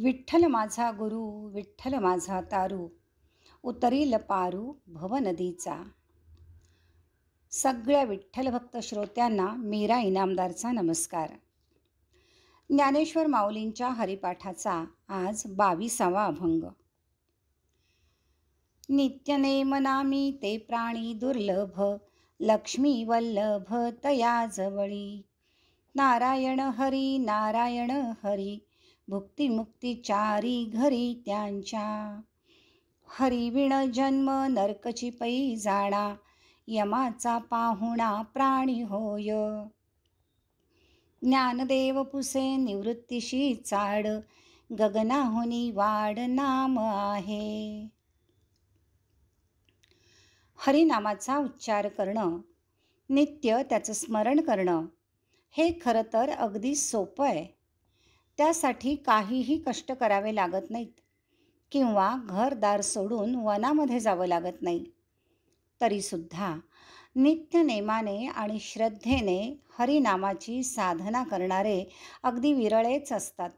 विठ्ठल माझा गुरु विठ्ठल माझा तारू उतरील पारू भव नदीचा, सगळ्या विठ्ठल भक्त श्रोत्यांना मीरा इनामदारचा नमस्कार ज्ञानेश्वर माऊलींच्या हरिपाठाचा आज बावीसावा अभंग नित्यनेम नामी ते प्राणी दुर्लभ लक्ष्मी वल्लभ तया जवळी नारायण हरी नारायण हरी भुक्तिमुक्ती चारी घरी त्यांच्या हरिविण जन्म नरकची पै जाणा यमाचा पाहुणा प्राणी होय ज्ञानदेव पुसे निवृत्तीशी चाड होनी वाड नाम आहे हरिनामाचा उच्चार करणं नित्य त्याचं स्मरण करणं हे खरं तर अगदी सोपं आहे त्यासाठी काहीही कष्ट करावे लागत नाहीत किंवा घरदार सोडून वनामध्ये जावं लागत नाही तरीसुद्धा नित्यनेमाने आणि श्रद्धेने हरिनामाची साधना करणारे अगदी विरळेच असतात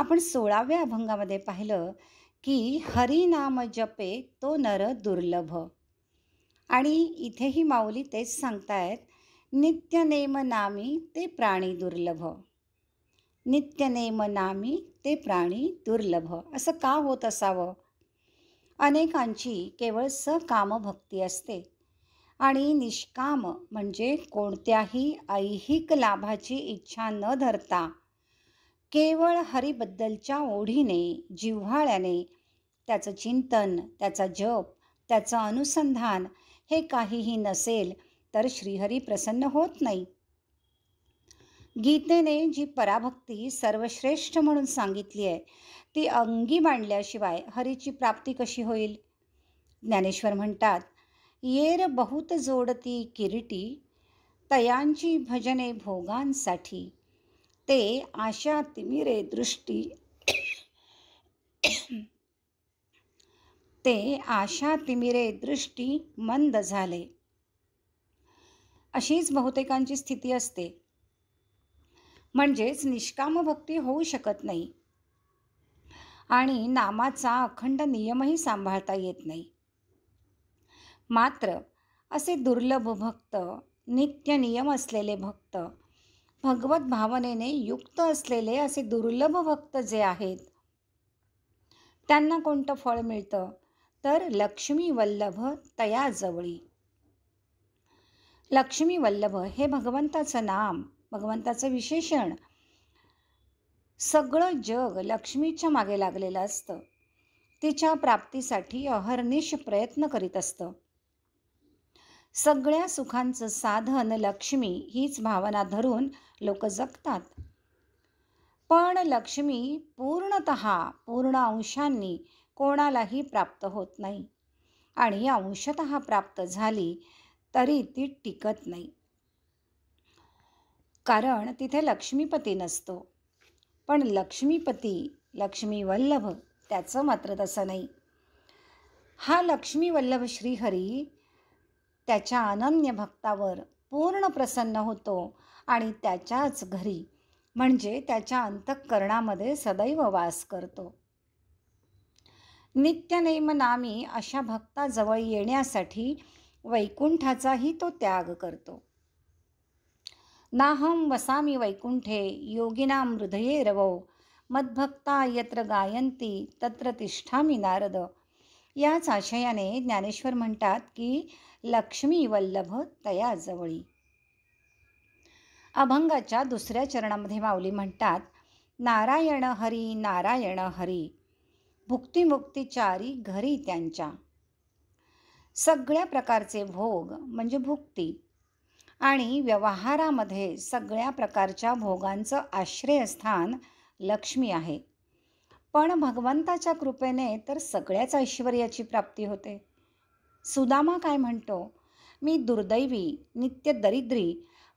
आपण सोळाव्या अभंगामध्ये पाहिलं की हरिनाम जपे तो नर दुर्लभ आणि इथेही माऊली तेच सांगतायत नित्यनेम नामी ते प्राणी दुर्लभ नित्यनेम नामी ते प्राणी दुर्लभ असं का होत असावं अनेकांची केवळ सकामभक्ती असते आणि निष्काम म्हणजे कोणत्याही ऐहिक लाभाची इच्छा न धरता केवळ हरीबद्दलच्या ओढीने जिव्हाळ्याने त्याचं चिंतन त्याचा जप त्याचं अनुसंधान हे काहीही नसेल तर श्रीहरी प्रसन्न होत नाही गीतेने जी पराभक्ती सर्वश्रेष्ठ म्हणून सांगितली आहे ती अंगी मांडल्याशिवाय हरीची प्राप्ती कशी होईल ज्ञानेश्वर म्हणतात येर बहुत जोडती किरीटी तयांची भजने भोगांसाठी ते आशा तिमिरे दृष्टी ते आशा तिमिरे दृष्टी मंद झाले अशीच बहुतेकांची स्थिती असते म्हणजेच निष्काम भक्ती होऊ शकत नाही आणि नामाचा अखंड नियमही सांभाळता येत नाही मात्र असे दुर्लभ भक्त नित्य नियम असलेले भक्त भगवत भावनेने युक्त असलेले असे दुर्लभ भक्त जे आहेत त्यांना कोणतं फळ मिळतं तर लक्ष्मी वल्लभ तयाजवळी लक्ष्मी वल्लभ हे भगवंताचं नाम भगवंताचं विशेषण सगळं जग लक्ष्मीच्या मागे लागलेलं असतं तिच्या प्राप्तीसाठी अहर्निश प्रयत्न करीत असतं सगळ्या सुखांचं साधन लक्ष्मी हीच भावना धरून लोक जगतात पण लक्ष्मी पूर्णत पूर्ण अंशांनी कोणालाही प्राप्त होत नाही आणि अंशत प्राप्त झाली तरी ती टिकत नाही कारण तिथे लक्ष्मीपती नसतो पण लक्ष्मीपती लक्ष्मी वल्लभ त्याचं मात्र तसं नाही हा लक्ष्मी वल्लभ श्रीहरी त्याच्या अनन्य भक्तावर पूर्ण प्रसन्न होतो आणि त्याच्याच घरी म्हणजे त्याच्या अंतःकरणामध्ये सदैव वास करतो नित्यनेम नामी अशा भक्ताजवळ येण्यासाठी वैकुंठाचाही तो त्याग करतो नाहं वसामि वैकुंठे योगिनां हृदये रवौ मद्भक्ता यत्र गायंती तत्र तिष्ठामि नारद याच आशयाने ज्ञानेश्वर म्हणतात की लक्ष्मी वल्लभ तया जवळी अभंगाच्या दुसऱ्या चरणामध्ये माऊली म्हणतात नारायण हरी नारायण हरी भुक्तिमुक्तीचारी घरी त्यांच्या सगळ्या प्रकारचे भोग म्हणजे भुक्ती आणि व्यवहारामध्ये सगळ्या प्रकारच्या भोगांचं आश्रयस्थान लक्ष्मी आहे पण भगवंताच्या कृपेने तर सगळ्याच ऐश्वर्याची प्राप्ती होते सुदामा काय म्हणतो मी दुर्दैवी नित्य दरिद्री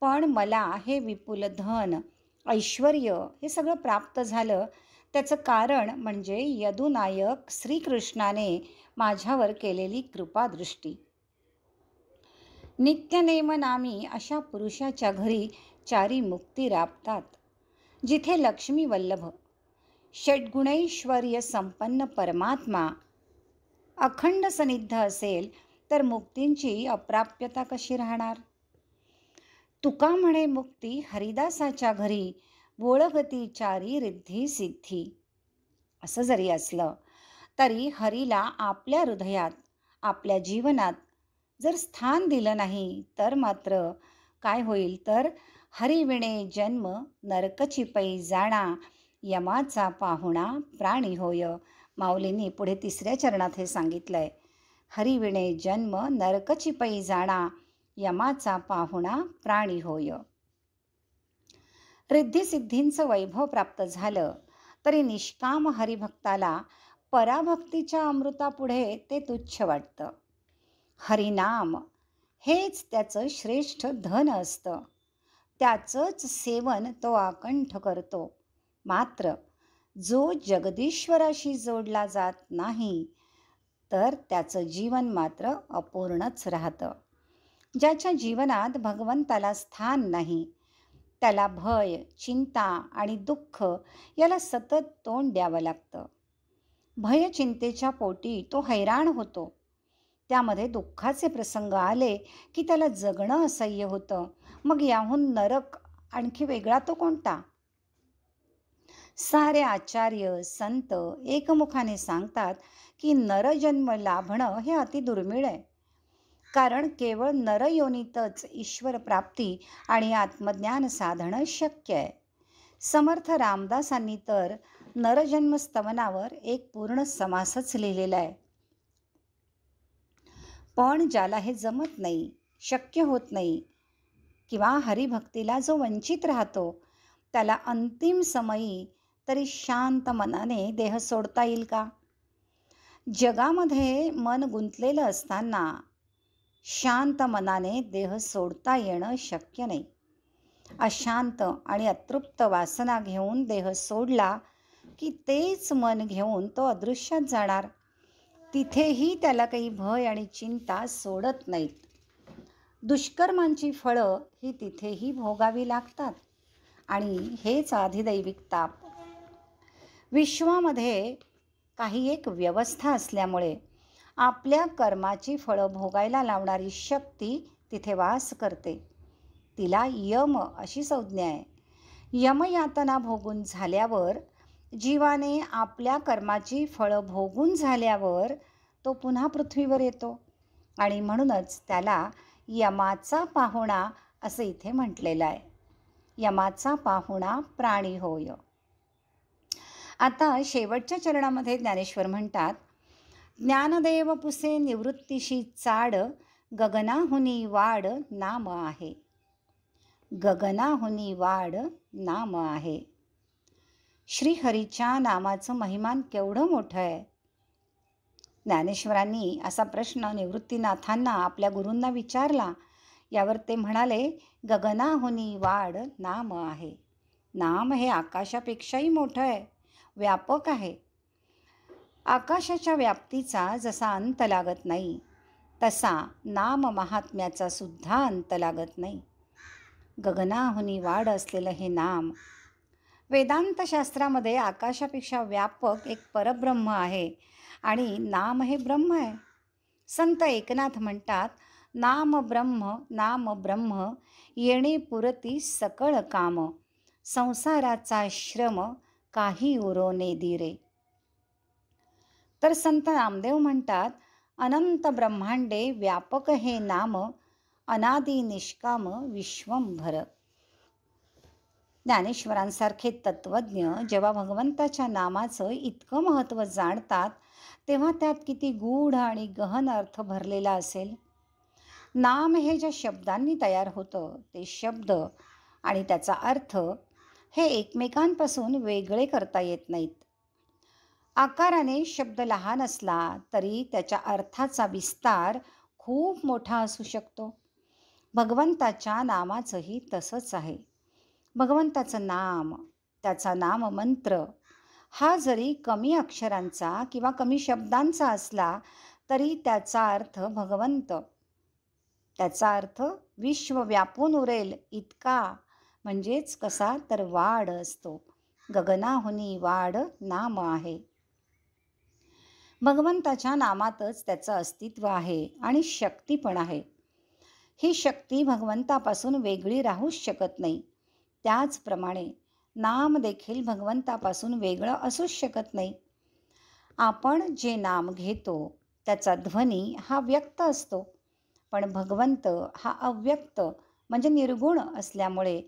पण मला हे विपुल धन ऐश्वर हे सगळं प्राप्त झालं त्याचं कारण म्हणजे यदुनायक श्रीकृष्णाने माझ्यावर केलेली कृपादृष्टी नित्यनेम नामी अशा पुरुषाच्या घरी चारी मुक्ती राबतात जिथे लक्ष्मी वल्लभ षडगुणैश्वर संपन्न परमात्मा अखंड सनिद्ध असेल तर मुक्तींची अप्राप्यता कशी राहणार तुका म्हणे मुक्ती हरिदासाच्या घरी बोळगती चारी रिद्धी सिद्धी असं जरी असलं तरी हरीला आपल्या हृदयात आपल्या जीवनात जर स्थान दिलं नाही तर मात्र काय होईल तर हरिविणे जन्म नरकची पै जाणा यमाचा पाहुणा प्राणी होय माऊलींनी पुढे तिसऱ्या चरणात हे सांगितलंय हरिविणे जन्म नरकची पै जाणा यमाचा पाहुणा प्राणी होय रिद्धिसिद्धींचं वैभव प्राप्त झालं तरी निष्काम हरिभक्ताला पराभक्तीच्या अमृतापुढे ते तुच्छ वाटतं हरिनाम हेच त्याचं श्रेष्ठ धन असतं त्याचंच सेवन तो आकंठ करतो मात्र जो जगदीश्वराशी जोडला जात नाही तर त्याचं जीवन मात्र अपूर्णच राहतं ज्याच्या जीवनात भगवंताला स्थान नाही त्याला भय चिंता आणि दुःख याला सतत तोंड द्यावं लागतं भयचिंतेच्या पोटी तो हैराण होतो त्यामध्ये दुःखाचे प्रसंग आले की त्याला जगणं असह्य होतं मग याहून नरक आणखी वेगळा तो कोणता सारे आचार्य संत एकमुखाने सांगतात की नरजन्म लाभणं हे अति दुर्मिळ आहे कारण केवळ नरयोनीतच ईश्वर प्राप्ती आणि आत्मज्ञान साधणं शक्य आहे समर्थ रामदासांनी तर नरजन्मस्तवनावर एक पूर्ण समासच लिहिलेला आहे पण ज्याला हे जमत नाही शक्य होत नाही किंवा हरिभक्तीला जो वंचित राहतो त्याला अंतिम समयी तरी शांत मनाने देह सोडता येईल का जगामध्ये मन गुंतलेलं असताना शांत मनाने देह सोडता येणं शक्य नाही अशांत आणि अतृप्त वासना घेऊन देह सोडला की तेच मन घेऊन तो अदृश्यात जाणार तिथेही त्याला काही भय आणि चिंता सोडत नाहीत दुष्कर्मांची फळं ही तिथेही भोगावी लागतात आणि हेच अधिदैविक ताप विश्वामध्ये काही एक व्यवस्था असल्यामुळे आपल्या कर्माची फळं भोगायला लावणारी शक्ती तिथे वास करते तिला यम अशी संज्ञा आहे यमयातना भोगून झाल्यावर जीवाने आपल्या कर्माची फळं भोगून झाल्यावर तो पुन्हा पृथ्वीवर येतो आणि म्हणूनच त्याला यमाचा पाहुणा असं इथे म्हटलेलं आहे यमाचा पाहुणा प्राणी होय आता शेवटच्या चरणामध्ये ज्ञानेश्वर म्हणतात ज्ञानदेव पुसे निवृत्तीशी चाड गगनाहुनी वाड नाम आहे गगनाहुनी वाड नाम आहे श्रीहरीच्या नामाचं महिमान केवढं मोठं आहे ज्ञानेश्वरांनी असा प्रश्न निवृत्तीनाथांना आपल्या गुरूंना विचारला यावर ते म्हणाले गगनाहुनी वाड नाम आहे नाम हे आकाशापेक्षाही मोठं आहे व्यापक आहे आकाशाच्या व्याप्तीचा जसा अंत लागत नाही तसा नाम महात्म्याचा सुद्धा अंत लागत नाही गगनाहुनी वाड असलेलं हे नाम वेदांतशास्त्रामध्ये आकाशापेक्षा व्यापक एक परब्रह्म आहे आणि नाम हे ब्रह्म आहे संत एकनाथ म्हणतात नाम ब्रह्म नाम ब्रह्म येणे पुरती सकळ काम संसाराचा श्रम काही उरोने दिरे तर संत नामदेव म्हणतात अनंत ब्रह्मांडे व्यापक हे नाम अनादि निष्काम भरत ज्ञानेश्वरांसारखे तत्वज्ञ जेव्हा भगवंताच्या नामाचं इतकं महत्त्व जाणतात तेव्हा त्यात किती गूढ आणि गहन अर्थ भरलेला असेल नाम हे ज्या शब्दांनी तयार होतं ते शब्द आणि त्याचा अर्थ हे एकमेकांपासून वेगळे करता येत नाहीत आकाराने शब्द लहान असला तरी त्याच्या अर्थाचा विस्तार खूप मोठा असू शकतो भगवंताच्या नामाचंही तसंच आहे भगवंताचं नाम त्याचा नाम मंत्र हा जरी कमी अक्षरांचा किंवा कमी शब्दांचा असला तरी त्याचा अर्थ भगवंत त्याचा अर्थ विश्व व्यापून उरेल इतका म्हणजेच कसा तर वाढ असतो गगनाहुनी वाढ नाम आहे भगवंताच्या नामातच त्याचं अस्तित्व आहे आणि शक्ती पण आहे ही शक्ती भगवंतापासून वेगळी राहूच शकत नाही त्याचप्रमाणे नाम देखील भगवंतापासून वेगळं असूच शकत नाही आपण जे नाम घेतो त्याचा ध्वनी हा व्यक्त असतो पण भगवंत हा अव्यक्त म्हणजे निर्गुण असल्यामुळे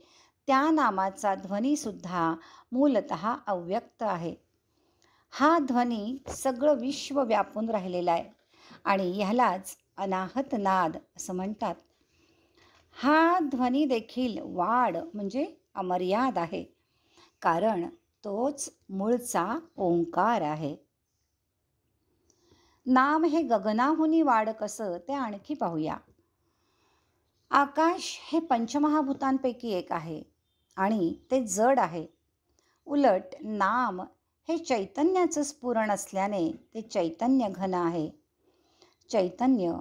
त्या नामाचा ध्वनीसुद्धा मूलत अव्यक्त आहे हा ध्वनी सगळं विश्व व्यापून राहिलेला आहे आणि ह्यालाच अनाहत नाद असं म्हणतात हा ध्वनी देखील वाढ म्हणजे अमर्याद आहे कारण तोच मूळचा ओंकार आहे नाम हे गगनाहुनी वाढ कसं ते आणखी पाहूया आकाश हे पंचमहाभूतांपैकी एक आहे आणि ते जड आहे उलट नाम हे चैतन्याचं स्फुरण असल्याने ते चैतन्य घन आहे चैतन्य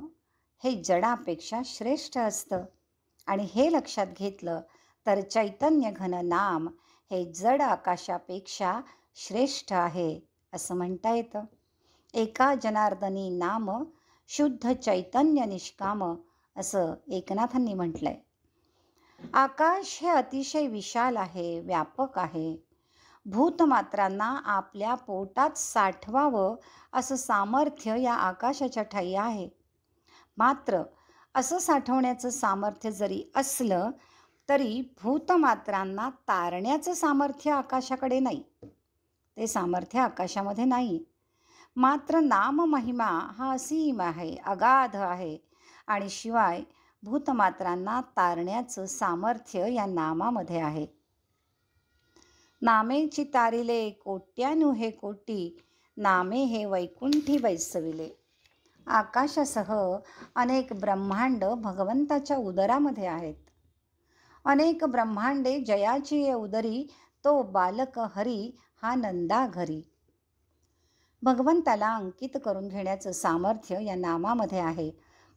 हे जडापेक्षा श्रेष्ठ असतं आणि हे लक्षात घेतलं तर चैतन्य घन नाम हे जड आकाशापेक्षा श्रेष्ठ आहे असं म्हणता येतं एका जनार्दनी नाम शुद्ध चैतन्य निष्काम असं एकनाथांनी म्हटलं आकाश हे अतिशय विशाल आहे व्यापक आहे भूतमात्रांना आपल्या पोटात साठवावं असं सामर्थ्य या आकाशाच्या ठाई आहे मात्र असं साठवण्याचं सामर्थ्य जरी असलं तरी भूतमात्रांना तारण्याचं सामर्थ्य आकाशाकडे नाही ते सामर्थ्य आकाशामध्ये नाही मात्र नाम महिमा हा असीम आहे अगाध आहे आणि शिवाय भूतमात्रांना तारण्याचं सामर्थ्य या नामामध्ये आहे नामेची तारिले कोट्यानु हे कोटी नामे हे वैकुंठी वैसविले आकाशासह अनेक ब्रह्मांड भगवंताच्या उदरामध्ये आहेत अनेक ब्रह्मांडे जयाची उदरी तो बालक हरी हा नंदा घरी भगवंताला अंकित करून घेण्याचं सामर्थ्य या नामामध्ये आहे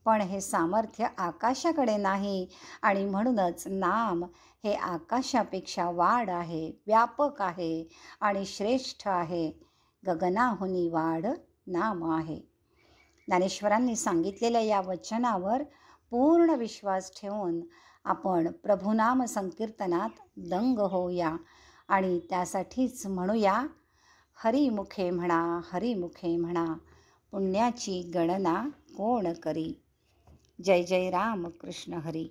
पण हे सामर्थ्य आकाशाकडे नाही आणि म्हणूनच नाम हे आकाशापेक्षा वाढ आहे व्यापक आहे आणि श्रेष्ठ आहे गगनाहुनी वाढ नाम आहे ज्ञानेश्वरांनी सांगितलेल्या या वचनावर पूर्ण विश्वास ठेवून आपण प्रभुनाम संकीर्तनात दंग होऊया आणि त्यासाठीच म्हणूया हरिमुखे म्हणा हरिमुखे म्हणा पुण्याची गणना कोण करी जय जय राम कृष्ण हरी